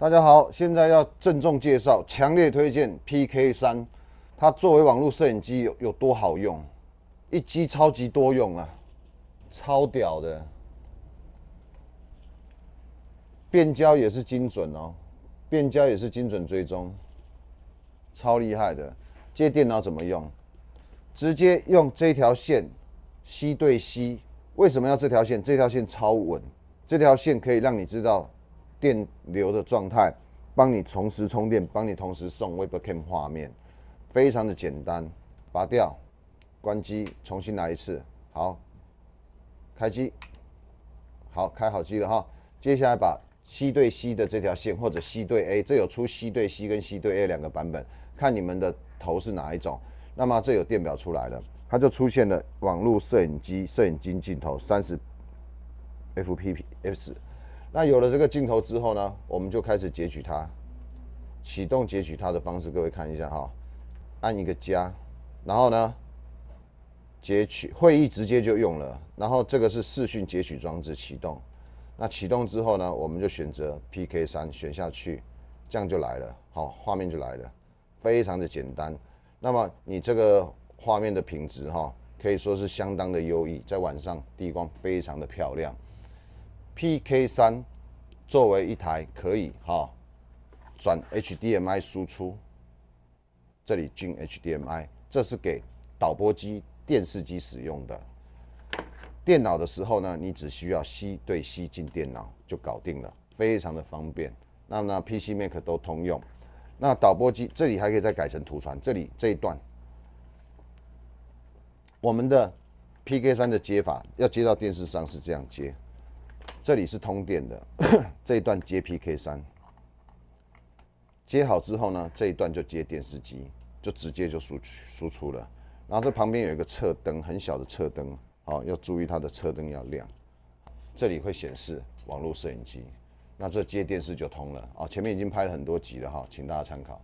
大家好，现在要郑重介绍，强烈推荐 P K 三，它作为网络摄影机有有多好用？一机超级多用啊，超屌的，变焦也是精准哦，变焦也是精准追踪，超厉害的。接电脑怎么用？直接用这条线，C 对 C，为什么要这条线？这条线超稳，这条线可以让你知道。电流的状态，帮你同时充电，帮你同时送 Webcam 画面，非常的简单。拔掉，关机，重新来一次。好，开机。好，开好机了哈。接下来把 C 对 C 的这条线，或者 C 对 A，这有出 C 对 C 跟 C 对 A 两个版本，看你们的头是哪一种。那么这有电表出来了，它就出现了。网络摄影机，摄影机镜头，三十 FPPS。那有了这个镜头之后呢，我们就开始截取它，启动截取它的方式，各位看一下哈，按一个加，然后呢，截取会议直接就用了，然后这个是视讯截取装置启动，那启动之后呢，我们就选择 P K 三选下去，这样就来了，好，画面就来了，非常的简单。那么你这个画面的品质哈，可以说是相当的优异，在晚上低光非常的漂亮。P.K. 三作为一台可以哈转 HDMI 输出，这里进 HDMI，这是给导播机、电视机使用的。电脑的时候呢，你只需要吸对吸进电脑就搞定了，非常的方便。那呢 P.C. Mac 都通用。那导播机这里还可以再改成图传，这里这一段我们的 P.K. 三的接法要接到电视上是这样接。这里是通电的，这一段接 P K 三，接好之后呢，这一段就接电视机，就直接就输输出了。然后这旁边有一个侧灯，很小的侧灯，好，要注意它的侧灯要亮。这里会显示网络摄影机，那这接电视就通了啊。前面已经拍了很多集了哈，请大家参考。